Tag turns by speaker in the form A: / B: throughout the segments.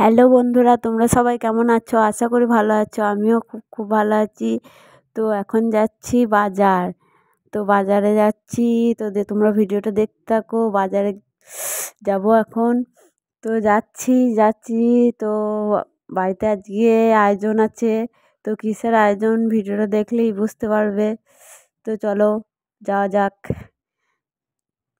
A: hello বন্ধুরা তোমরা সবাই কেমন আছো আশা করি ভালো আছো আমিও খুব খুব ভালো আছি তো এখন যাচ্ছি বাজার তো বাজারে যাচ্ছি তো তোমরা ভিডিওটা দেখতে থাকো বাজারে যাব এখন তো যাচ্ছি যাচ্ছি তো বাড়িতে আজকে আয়োজন আছে তো কিসের আয়োজন ভিডিওটা দেখলেই বুঝতে পারবে তো চলো যাওয়া যাক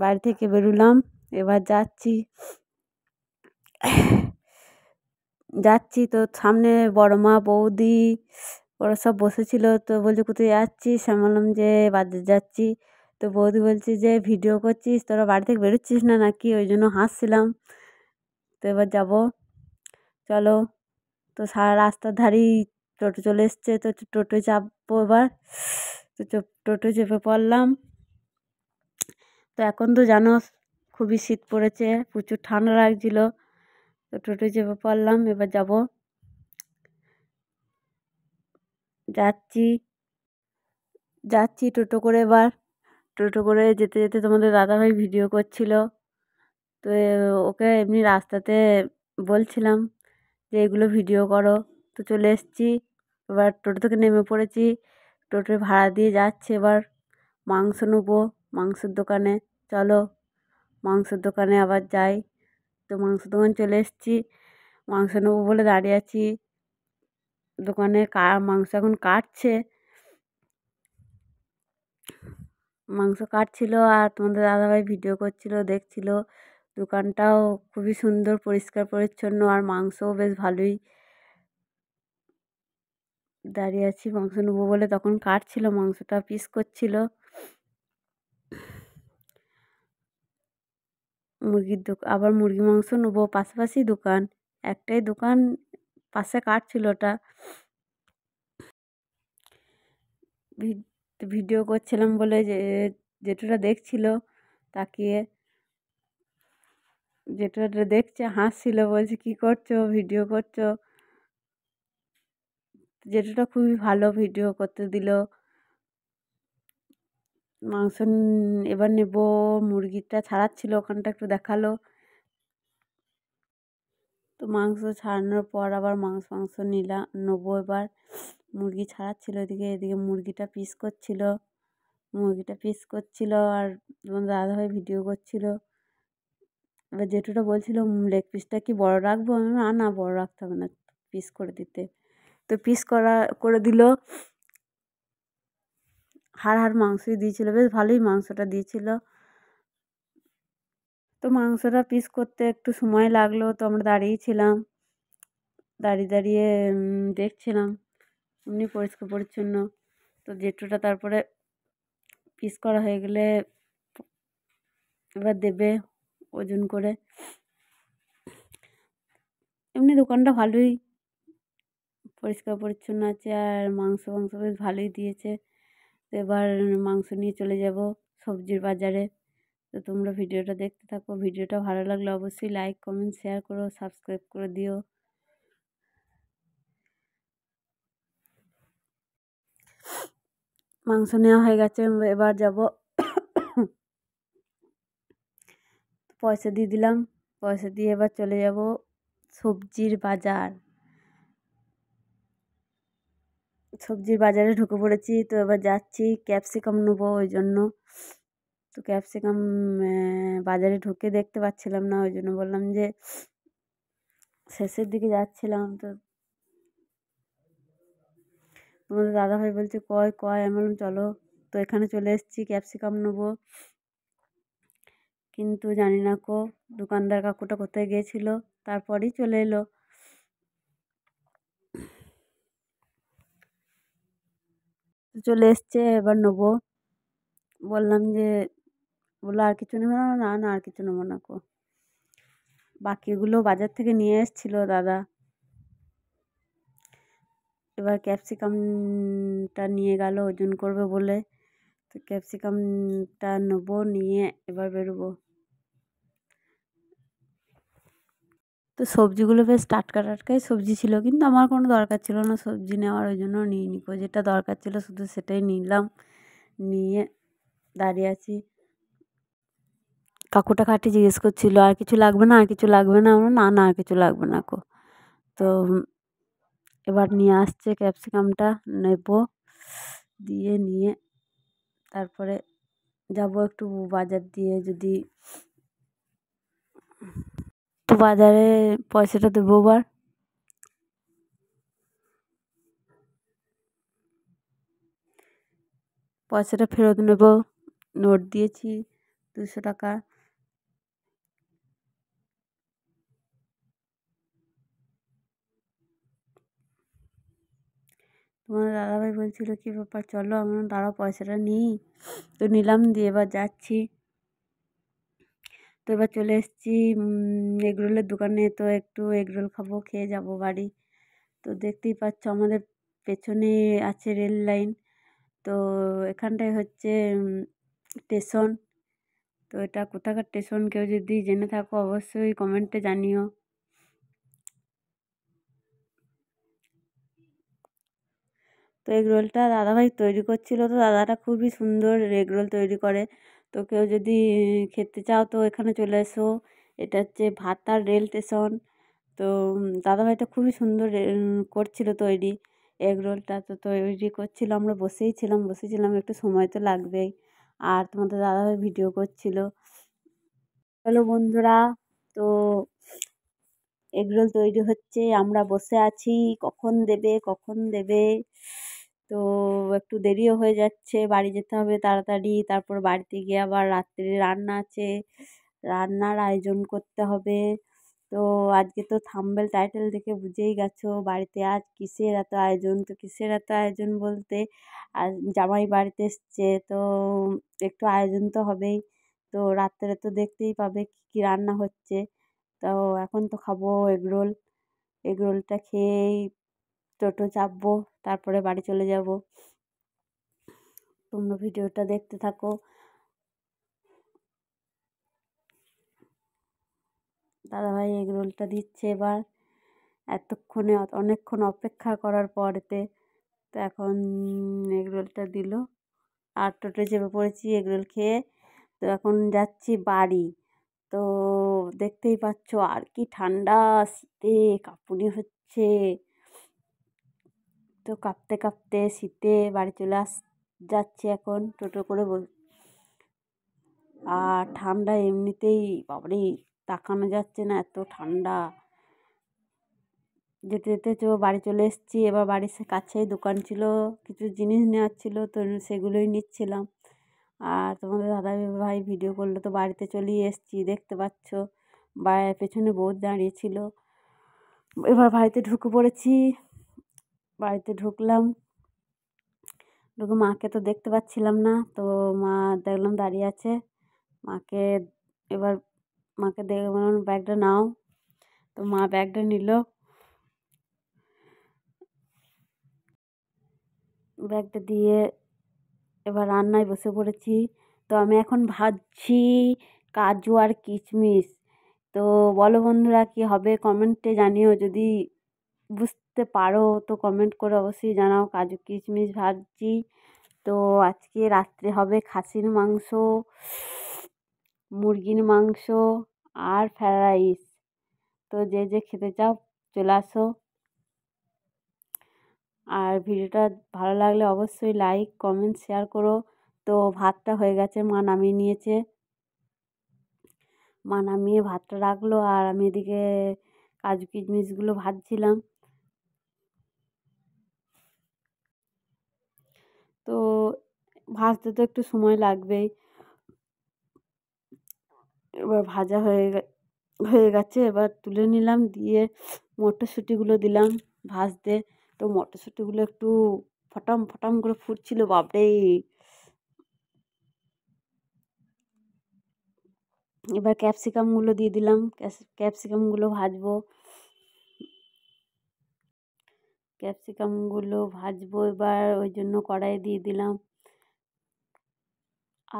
A: বাড়ি থেকে বেরোলাম এবার যাচ্ছি যাচ্ছি তো সামনে বড় মা বৌদি ওরা সব বসেছিল তো বলছে কোথায় যাচ্ছিস আমি বললাম যে বাজার যাচ্ছি তো বৌদি বলছে যে ভিডিও করছিস তোরা বাড়ি থেকে বেরোচ্ছিস না নাকি ওই জন্য হাসছিলাম তো এবার যাব চলো তো সারা রাস্তার ধারেই টোটো চলে এসছে তো টোটো চাপবো এবার তো টোটো চেপে পড়লাম তো এখন তো জানো খুবই শীত পড়েছে প্রচুর ঠান্ডা লাগছিলো তো টোটো চেপে পড়লাম এবার যাব যাচ্ছি যাচ্ছি টোটো করে এবার টোটো করে যেতে যেতে তোমাদের দাদাভাই ভিডিও করছিল তো ওকে এমনি রাস্তাতে বলছিলাম যে এগুলো ভিডিও করো তো চলে এসছি এবার টোটো থেকে নেমে পড়েছি টোটোয় ভাড়া দিয়ে যাচ্ছে এবার মাংস নেবো মাংসের দোকানে চলো মাংসের দোকানে আবার যাই তো মাংস দোকান চলে এসেছি মাংস নেবো বলে দাঁড়িয়ে আছি দোকানে কা মাংস এখন কাটছে মাংস কাটছিল আর তোমাদের দাদাভাই ভিডিও করছিল দেখছিল দোকানটাও খুবই সুন্দর পরিষ্কার পরিচ্ছন্ন আর মাংসও বেশ ভালোই দাঁড়িয়ে আছি মাংস নেবো বলে তখন কাটছিল মাংসটা পিস করছিল মুরগির দোকান আবার মুরগি মাংস নেবো পাশাপাশি দোকান একটাই দোকান পাশে কাঠ ছিল ওটা ভিডিও করছিলাম বলে যে জেঠুরা দেখছিল তাকিয়ে জেঠুরা দেখছে হাসছিল বলছে কি করছো ভিডিও করছো জেঠুটা খুবই ভালো ভিডিও করতে দিল মাংস এবার নেব মুরগিটা ছাড়াচ্ছিল ওখানটা একটু দেখালো তো মাংস ছাড়ানোর পর আবার মাংস মাংস নিলাম নেবো এবার মুরগি ছাড়াচ্ছিল এদিকে এদিকে মুরগিটা পিস করছিল মুরগিটা পিস করছিল আর ভাই ভিডিও করছিল এবার জেঠুটা বলছিল লেগ পিসটা কি বড় রাখবো আমি না না বড় রাখতে হবে না পিস করে দিতে তো পিস করা করে দিল হাড় হাড় মাংসই দিয়েছিলো বেশ ভালোই মাংসটা দিয়েছিল তো মাংসটা পিস করতে একটু সময় লাগলো তো আমরা দাঁড়িয়েছিলাম দাঁড়িয়ে দাঁড়িয়ে দেখছিলাম এমনি পরিষ্কার পরিচ্ছন্ন তো জেঠুটা তারপরে পিস করা হয়ে গেলে এবার দেবে ওজন করে এমনি দোকানটা ভালোই পরিষ্কার পরিচ্ছন্ন আছে আর মাংস মাংস বেশ ভালোই দিয়েছে তো এবার মাংস নিয়ে চলে যাব সবজির বাজারে তো তোমরা ভিডিওটা দেখতে থাকো ভিডিওটা ভালো লাগলে অবশ্যই লাইক কমেন্ট শেয়ার করো সাবস্ক্রাইব করে দিও মাংস নেওয়া হয়ে গেছে এবার যাব পয়সা দিয়ে দিলাম পয়সা দিয়ে এবার চলে যাব সবজির বাজার সবজির বাজারে ঢুকে পড়েছি তো এবার যাচ্ছি ক্যাপসিকাম নেবো ওই জন্য তো ক্যাপসিকাম বাজারে ঢুকে দেখতে পাচ্ছিলাম না ওই জন্য বললাম যে শেষের দিকে যাচ্ছিলাম তো তোমাদের দাদাভাই বলছে কয় কয় আমি বললাম চলো তো এখানে চলে এসেছি ক্যাপসিকাম নেবো কিন্তু জানি না কো দোকানদার কাকুটা কোথায় গিয়েছিলো তারপরেই চলে এলো তো চলে এসছে এবার নেবো বললাম যে বললো আর কিছু নেবো না না না আর কিছু নেবো না কো বাকিগুলো বাজার থেকে নিয়ে এসেছিলো দাদা এবার ক্যাপসিকামটা নিয়ে গেল ওজন করবে বলে তো ক্যাপসিকামটা নেবো নিয়ে এবার বেরোবো তো সবজিগুলো বেশ টাটকা টাটকাই সবজি ছিল কিন্তু আমার কোনো দরকার ছিল না সবজি নেওয়ার ওই জন্য নিয়ে নিব যেটা দরকার ছিল শুধু সেটাই নিলাম নিয়ে দাঁড়িয়ে আছি কাকুটা কাটি জিজ্ঞেস করছিলো আর কিছু লাগবে না আর কিছু লাগবে না আমার না না আর কিছু লাগবে না কো তো এবার নিয়ে আসছে ক্যাপসিকামটা নেব দিয়ে নিয়ে তারপরে যাব একটু বাজার দিয়ে যদি বাজারে পয়সাটা দেবো আবার পয়সাটা ফেরত নেব নোট দিয়েছি দুশো টাকা তোমার দাদাভাই বলছিল কী ব্যাপার চলো আমার দাদা পয়সাটা নিই তো নিলাম দিয়ে এবার যাচ্ছি তো এবার চলে এসেছি এগরোলের দোকানে তো একটু এগরোল খাবো খেয়ে যাব বাড়ি তো দেখতেই পাচ্ছ আমাদের পেছনে আছে রেল লাইন তো এখানটায় হচ্ছে স্টেশন তো এটা কোথাকার স্টেশন কেউ যদি জেনে থাকো অবশ্যই কমেন্টে জানিও তো এগরোলটা দাদাভাই তৈরি করছিল তো দাদাটা খুবই সুন্দর এগরোল তৈরি করে তো কেউ যদি খেতে চাও তো এখানে চলে এসো এটা হচ্ছে ভাতার রেল স্টেশন তো দাদাভাইটা খুবই সুন্দর করছিল তৈরি এগ রোলটা তো তৈরি করছিল আমরা বসেই ছিলাম বসেছিলাম একটু সময় তো লাগবেই আর তোমাদের দাদাভাই ভিডিও করছিল হ্যালো বন্ধুরা তো এগরোল তৈরি হচ্ছে আমরা বসে আছি কখন দেবে কখন দেবে তো একটু দেরিও হয়ে যাচ্ছে বাড়ি যেতে হবে তাড়াতাড়ি তারপর বাড়িতে গিয়ে আবার রাত্রে রান্না আছে রান্নার আয়োজন করতে হবে তো আজকে তো থাম্বেল টাইটেল দেখে বুঝেই গেছো বাড়িতে আজ কিসের এত আয়োজন তো কিসের এত আয়োজন বলতে আজ জামাই বাড়িতে এসছে তো একটু আয়োজন তো হবেই তো রাত্রে তো দেখতেই পাবে কী কী রান্না হচ্ছে তো এখন তো খাবো এগরোল এগরোলটা খেয়েই টোটো চাপবো তারপরে বাড়ি চলে যাব তোমরা ভিডিওটা দেখতে থাকো দাদাভাই এগ রোলটা দিচ্ছে এবার এতক্ষণে অনেকক্ষণ অপেক্ষা করার পরেতে তো এখন এগ রোলটা দিল আর টোটো চেপে পড়েছি এগ রোল খেয়ে তো এখন যাচ্ছি বাড়ি তো দেখতেই পাচ্ছ আর কি ঠান্ডা শীতে কাঁপুনি হচ্ছে তো কাঁপতে কাঁপতে শীতে বাড়ি চলে আস যাচ্ছি এখন টোটো করে বল আর ঠান্ডা এমনিতেই বাবারি তাকানো যাচ্ছে না এত ঠান্ডা যেতে যেতে তো বাড়ি চলে এসেছি এবার বাড়ির কাছেই দোকান ছিল কিছু জিনিস নেওয়ার ছিল তো সেগুলোই নিচ্ছিলাম আর তোমাদের দাদা ভাই ভিডিও করলো তো বাড়িতে চলেই এসেছি দেখতে পাচ্ছ বা পেছনে বউ দাঁড়িয়েছিল এবার বাড়িতে ঢুকে পড়েছি বাড়িতে ঢুকলাম ঢুকে মাকে তো দেখতে পাচ্ছিলাম না তো মা দেখলাম দাঁড়িয়ে আছে মাকে এবার মাকে দেখে বললাম ব্যাগটা নাও তো মা ব্যাগটা নিল ব্যাগটা দিয়ে এবার রান্নায় বসে পড়েছি তো আমি এখন ভাজছি কাজু আর কিশমিশ তো বলো বন্ধুরা কি হবে কমেন্টে জানিও যদি বুঝ করতে পারো তো কমেন্ট করে অবশ্যই জানাও কাজু কিশমিশ ভাজছি তো আজকে রাত্রে হবে খাসির মাংস মুরগির মাংস আর ফ্রাইড রাইস তো যে যে খেতে চাও চলে আসো আর ভিডিওটা ভালো লাগলে অবশ্যই লাইক কমেন্ট শেয়ার করো তো ভাতটা হয়ে গেছে মা নামিয়ে নিয়েছে মা নামিয়ে ভাতটা রাখলো আর আমি এদিকে কাজু কিশমিশগুলো ভাজছিলাম তো ভাজতে তো একটু সময় লাগবেই এবার ভাজা হয়ে হয়ে গেছে এবার তুলে নিলাম দিয়ে মটরশুঁটিগুলো দিলাম ভাজতে তো মটরশুঁটিগুলো একটু ফটাম ফটাম করে ফুটছিল বাপরে এবার ক্যাপসিকামগুলো দিয়ে দিলাম ক্যাপসিকামগুলো ভাজবো ক্যাপসিকামগুলো ভাজবো এবার ওই জন্য কড়াইয়ে দিয়ে দিলাম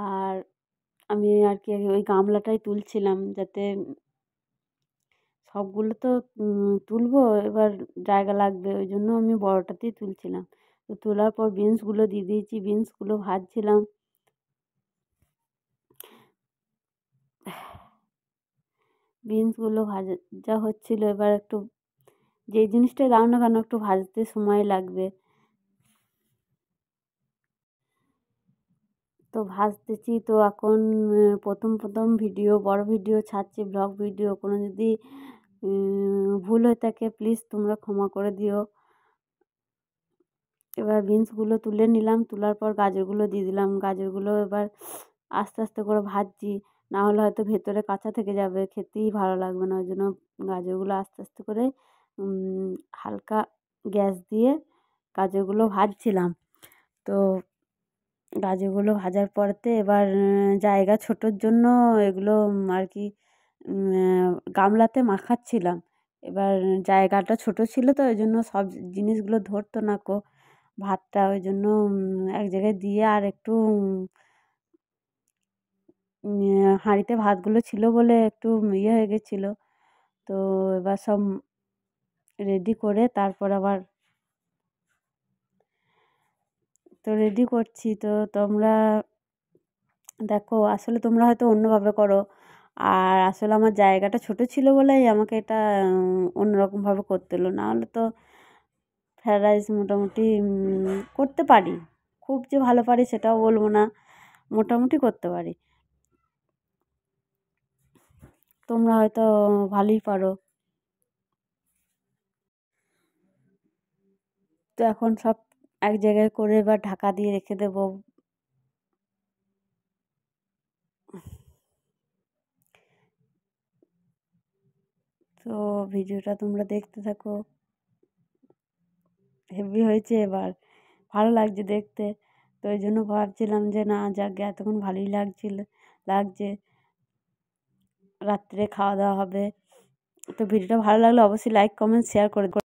A: আর আমি আর কি ওই গামলাটাই তুলছিলাম যাতে সবগুলো তো তুলবো এবার জায়গা লাগবে ওই জন্য আমি বড়টাতেই তুলছিলাম তো তোলার পর বিনসগুলো দিয়ে দিয়েছি বিনসগুলো ভাজছিলাম বিনসগুলো ভাজা হচ্ছিলো এবার একটু যে জিনিসটাই দাও না কেন একটু ভাজতে সময় লাগবে তো ভাজতেছি তো এখন প্রথম প্রথম ভিডিও বড় ভিডিও ছাড়ছি ব্লগ ভিডিও কোনো যদি ভুল হয়ে থাকে প্লিজ তোমরা ক্ষমা করে দিও এবার বিনসগুলো তুলে নিলাম তোলার পর গাজরগুলো দিয়ে দিলাম গাজরগুলো এবার আস্তে আস্তে করে ভাজছি না হলে হয়তো ভেতরে কাঁচা থেকে যাবে খেতেই ভালো লাগবে না ওই জন্য গাজরগুলো আস্তে আস্তে করে হালকা গ্যাস দিয়ে গাজরগুলো ভাজছিলাম তো গাজরগুলো ভাজার পরেতে এবার জায়গা ছোটোর জন্য এগুলো আর কি গামলাতে মাখাচ্ছিলাম এবার জায়গাটা ছোটো ছিল তো ওই জন্য সব জিনিসগুলো ধরতো না কো ভাতটা ওই জন্য এক জায়গায় দিয়ে আর একটু হাঁড়িতে ভাতগুলো ছিল বলে একটু ইয়ে হয়ে গেছিলো তো এবার সব রেডি করে তারপর আবার তো রেডি করছি তো তোমরা দেখো আসলে তোমরা হয়তো অন্যভাবে করো আর আসলে আমার জায়গাটা ছোট ছিল বলেই আমাকে এটা অন্যরকমভাবে করতে হলো নাহলে তো ফ্রায়েড রাইস মোটামুটি করতে পারি খুব যে ভালো পারি সেটাও বলবো না মোটামুটি করতে পারি তোমরা হয়তো ভালোই পারো তো এখন সব এক জায়গায় করে এবার ঢাকা দিয়ে রেখে দেব তো ভিডিওটা তোমরা দেখতে থাকো হেভি হয়েছে এবার ভালো লাগছে দেখতে তো ওই জন্য ভাবছিলাম যে না যাক এতক্ষণ ভালোই লাগছিল লাগছে রাত্রে খাওয়া দাওয়া হবে তো ভিডিওটা ভালো লাগলে অবশ্যই লাইক কমেন্ট শেয়ার করে